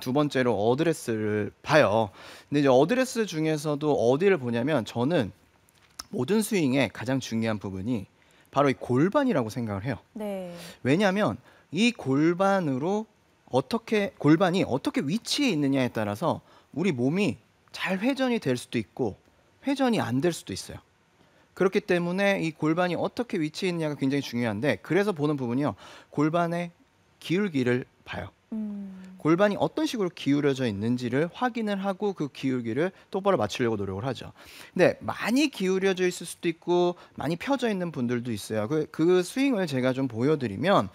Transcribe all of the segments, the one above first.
두 번째로 어드레스를 봐요. 근데 이제 어드레스 중에서도 어디를 보냐면 저는 모든 스윙의 가장 중요한 부분이 바로 이 골반이라고 생각을 해요. 네. 왜냐하면 이 골반으로 어떻게 골반이 어떻게 위치해 있느냐에 따라서 우리 몸이 잘 회전이 될 수도 있고 회전이 안 될 수도 있어요. 그렇기 때문에 이 골반이 어떻게 위치해 있느냐가 굉장히 중요한데 그래서 보는 부분이요 골반의 기울기를 봐요. 음. 골반이 어떤 식으로 기울여져 있는지를 확인을 하고 그 기울기를 똑바로 맞추려고 노력을 하죠. 근데 많이 기울여져 있을 수도 있고 많이 펴져 있는 분들도 있어요. 그, 그 스윙을 제가 좀 보여드리면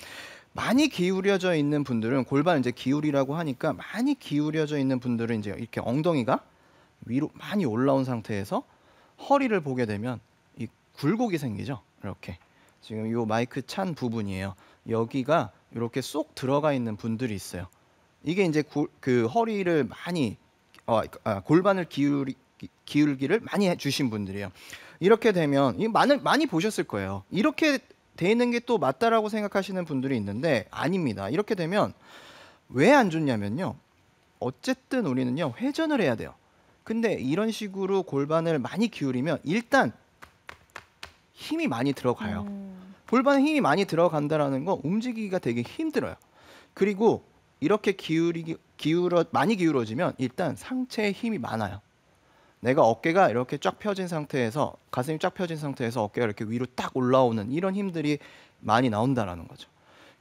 많이 기울여져 있는 분들은 골반 이제 기울이라고 하니까 많이 기울여져 있는 분들은 이제 이렇게 엉덩이가 위로 많이 올라온 상태에서 허리를 보게 되면 이 굴곡이 생기죠. 이렇게 지금 이 마이크 찬 부분이에요. 여기가 이렇게 쏙 들어가 있는 분들이 있어요. 이게 이제 구, 그 허리를 많이 어, 아, 골반을 기울이, 기울기를 많이 해주신 분들이에요. 이렇게 되면 이 많은 많이 보셨을 거예요. 이렇게 되는게 또 맞다라고 생각하시는 분들이 있는데 아닙니다. 이렇게 되면 왜 안 좋냐면요. 어쨌든 우리는요 회전을 해야 돼요. 근데 이런 식으로 골반을 많이 기울이면 일단 힘이 많이 들어가요. 음. 골반에 힘이 많이 들어간다라는 거 움직이기가 되게 힘들어요. 그리고 이렇게 기울이 기울어 많이 기울어지면 일단 상체에 힘이 많아요. 내가 어깨가 이렇게 쫙 펴진 상태에서 가슴이 쫙 펴진 상태에서 어깨가 이렇게 위로 딱 올라오는 이런 힘들이 많이 나온다라는 거죠.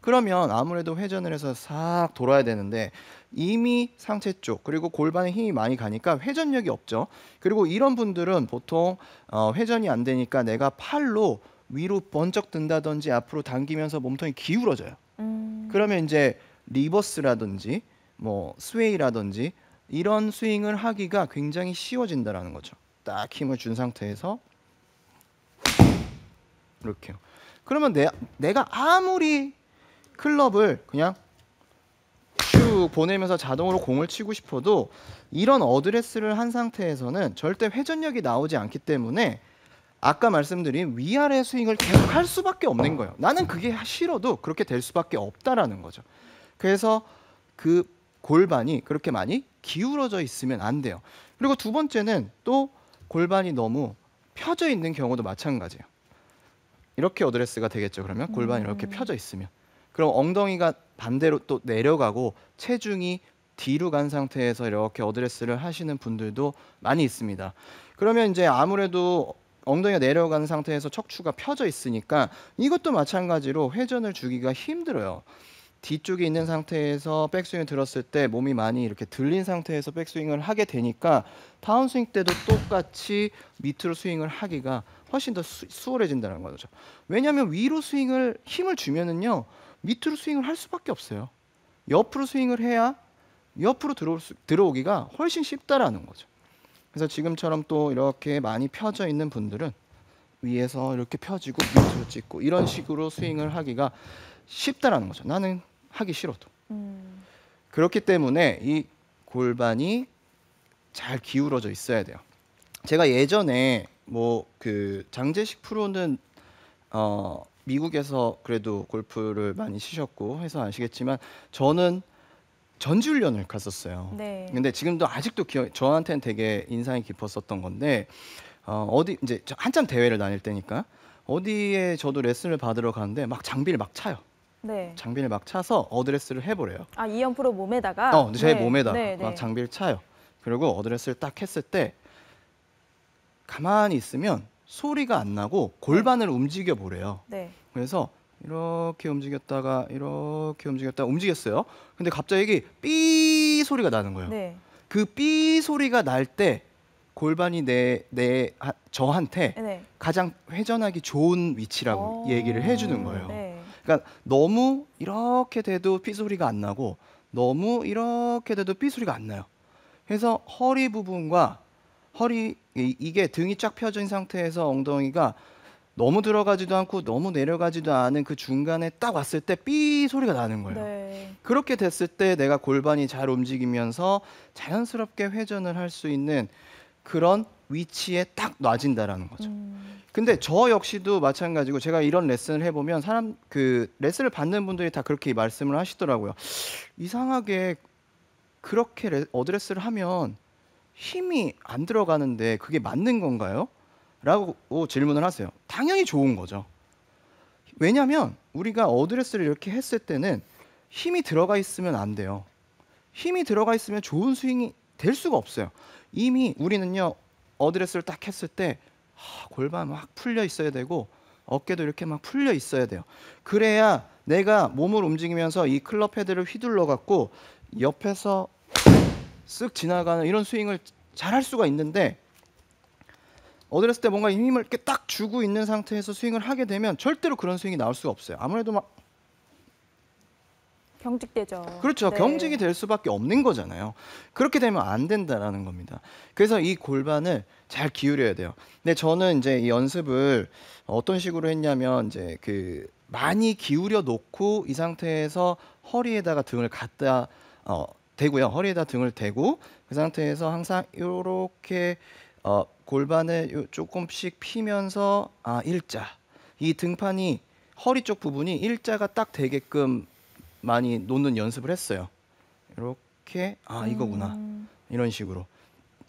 그러면 아무래도 회전을 해서 싹 돌아야 되는데 이미 상체 쪽 그리고 골반에 힘이 많이 가니까 회전력이 없죠. 그리고 이런 분들은 보통 어, 회전이 안 되니까 내가 팔로 위로 번쩍 든다든지 앞으로 당기면서 몸통이 기울어져요. 음... 그러면 이제 리버스라든지 뭐 스웨이라든지 이런 스윙을 하기가 굉장히 쉬워진다라는 거죠. 딱 힘을 준 상태에서 이렇게요. 그러면 내, 내가 아무리 클럽을 그냥 쭉 보내면서 자동으로 공을 치고 싶어도 이런 어드레스를 한 상태에서는 절대 회전력이 나오지 않기 때문에 아까 말씀드린 위아래 스윙을 계속 할 수밖에 없는 거예요. 나는 그게 싫어도 그렇게 될 수밖에 없다라는 거죠. 그래서 그 골반이 그렇게 많이 기울어져 있으면 안 돼요. 그리고 두 번째는 또 골반이 너무 펴져 있는 경우도 마찬가지예요. 이렇게 어드레스가 되겠죠. 그러면 골반이 음. 이렇게 펴져 있으면 그럼 엉덩이가 반대로 또 내려가고 체중이 뒤로 간 상태에서 이렇게 어드레스를 하시는 분들도 많이 있습니다. 그러면 이제 아무래도 엉덩이가 내려간 상태에서 척추가 펴져 있으니까 이것도 마찬가지로 회전을 주기가 힘들어요. 뒤쪽에 있는 상태에서 백스윙을 들었을 때 몸이 많이 이렇게 들린 상태에서 백스윙을 하게 되니까 다운스윙 때도 똑같이 밑으로 스윙을 하기가 훨씬 더 수, 수월해진다는 거죠. 왜냐하면 위로 스윙을 힘을 주면은요 밑으로 스윙을 할 수밖에 없어요. 옆으로 스윙을 해야 옆으로 들어올 수, 들어오기가 훨씬 쉽다라는 거죠. 그래서 지금처럼 또 이렇게 많이 펴져 있는 분들은 위에서 이렇게 펴지고 밑으로 찍고 이런 식으로 스윙을 하기가 쉽다라는 거죠. 나는 하기 싫어도. 음. 그렇기 때문에 이 골반이 잘 기울어져 있어야 돼요. 제가 예전에 뭐 그 장재식 프로는 어 미국에서 그래도 골프를 많이 치셨고 해서 아시겠지만 저는 전지훈련을 갔었어요. 네. 근데 지금도 아직도 기억 저한테는 되게 인상이 깊었었던 건데 어, 어디 이제 한참 대회를 다닐 때니까 어디에 저도 레슨을 받으러 가는데 막 장비를 막 차요. 네. 장비를 막 차서 어드레스를 해보래요아 이연 프로 몸에다가. 어, 제 네. 몸에다가 네, 막 네. 장비를 차요. 그리고 어드레스를 딱 했을 때 가만히 있으면 소리가 안 나고 골반을 네. 움직여 보래요. 네. 그래서 이렇게 움직였다가 이렇게 움직였다 움직였어요. 근데 갑자기 삐 소리가 나는 거예요. 그 삐 소리가 날 때 골반이 내 내 저한테 가장 회전하기 좋은 위치라고 어. 얘기를 해주는 거예요. 그러니까 너무 이렇게 돼도 피 소리가 안 나고 너무 이렇게 돼도 삐 소리가 안 나요. 그래서 허리 부분과 허리 이게 등이 쫙 펴진 상태에서 엉덩이가 너무 들어가지도 않고 너무 내려가지도 않은 그 중간에 딱 왔을 때 삐 소리가 나는 거예요. 네. 그렇게 됐을 때 내가 골반이 잘 움직이면서 자연스럽게 회전을 할 수 있는 그런 위치에 딱 놔진다라는 거죠. 음. 근데 저 역시도 마찬가지고 제가 이런 레슨을 해보면 사람 그 레슨을 받는 분들이 다 그렇게 말씀을 하시더라고요. 이상하게 그렇게 레, 어드레스를 하면 힘이 안 들어가는데 그게 맞는 건가요? 라고 질문을 하세요. 당연히 좋은 거죠. 왜냐하면 우리가 어드레스를 이렇게 했을 때는 힘이 들어가 있으면 안 돼요. 힘이 들어가 있으면 좋은 스윙이 될 수가 없어요. 이미 우리는요 어드레스를 딱 했을 때 하, 골반 막 풀려 있어야 되고 어깨도 이렇게 막 풀려 있어야 돼요. 그래야 내가 몸을 움직이면서 이 클럽 헤드를 휘둘러 갖고 옆에서 쓱 지나가는 이런 스윙을 잘 할 수가 있는데 어드레스 때 뭔가 힘을 이렇게 딱 주고 있는 상태에서 스윙을 하게 되면 절대로 그런 스윙이 나올 수가 없어요. 아무래도 막 경직되죠. 그렇죠. 네. 경직이 될 수밖에 없는 거잖아요. 그렇게 되면 안 된다라는 겁니다. 그래서 이 골반을 잘 기울여야 돼요. 근데 저는 이제 이 연습을 어떤 식으로 했냐면 이제 그 많이 기울여 놓고 이 상태에서 허리에다가 등을 갖다 어 대고요. 허리에다 등을 대고 그 상태에서 항상 이렇게 어 골반을 조금씩 피면서 아 일자 이 등판이 허리 쪽 부분이 일자가 딱 되게끔 많이 놓는 연습을 했어요. 이렇게 아, 아. 이거구나 음. 이런 식으로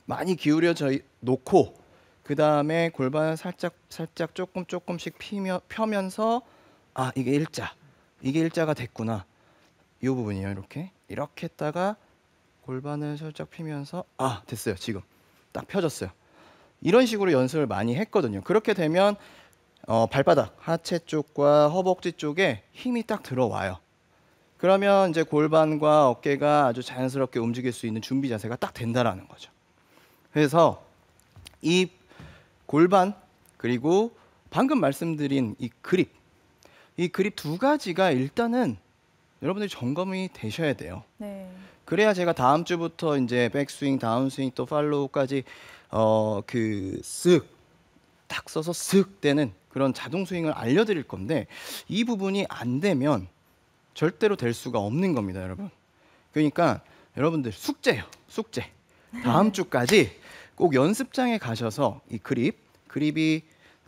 많이 기울여져 놓고 그 다음에 골반을 살짝 살짝 조금 조금씩 피며, 펴면서 아 이게 일자 이게 일자가 됐구나 이 부분이요 이렇게 이렇게 했다가 골반을 살짝 피면서 아 됐어요 지금 딱 펴졌어요 이런 식으로 연습을 많이 했거든요 그렇게 되면 어, 발바닥 하체 쪽과 허벅지 쪽에 힘이 딱 들어와요 그러면 이제 골반과 어깨가 아주 자연스럽게 움직일 수 있는 준비 자세가 딱 된다라는 거죠. 그래서 이 골반 그리고 방금 말씀드린 이 그립 이 그립 두 가지가 일단은 여러분들이 점검이 되셔야 돼요. 네. 그래야 제가 다음 주부터 이제 백스윙, 다운스윙 또 팔로우까지 어 그 쓱 딱 써서 쓱 되는 그런 자동 스윙을 알려드릴 건데 이 부분이 안 되면 절대로 될 수가 없는 겁니다, 여러분. 그러니까 여러분들 숙제요, 숙제. 다음 네. 주까지 꼭 연습장에 가셔서 이 그립, 그립이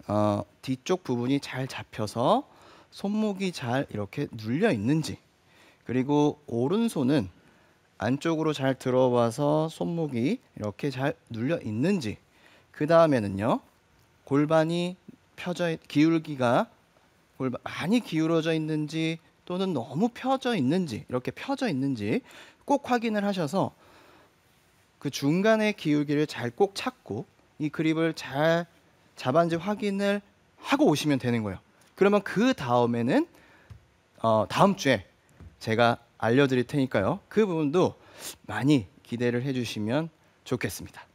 어, 뒤쪽 부분이 잘 잡혀서 손목이 잘 이렇게 눌려 있는지 그리고 오른손은 안쪽으로 잘 들어와서 손목이 이렇게 잘 눌려 있는지 그 다음에는요 골반이 펴져 기울기가 골반 많이 기울어져 있는지 또는 너무 펴져 있는지 이렇게 펴져 있는지 꼭 확인을 하셔서 그 중간의 기울기를 잘 꼭 찾고 이 그립을 잘 잡았는지 확인을 하고 오시면 되는 거예요. 그러면 그 다음에는 어, 다음 주에 제가 알려드릴 테니까요. 그 부분도 많이 기대를 해주시면 좋겠습니다.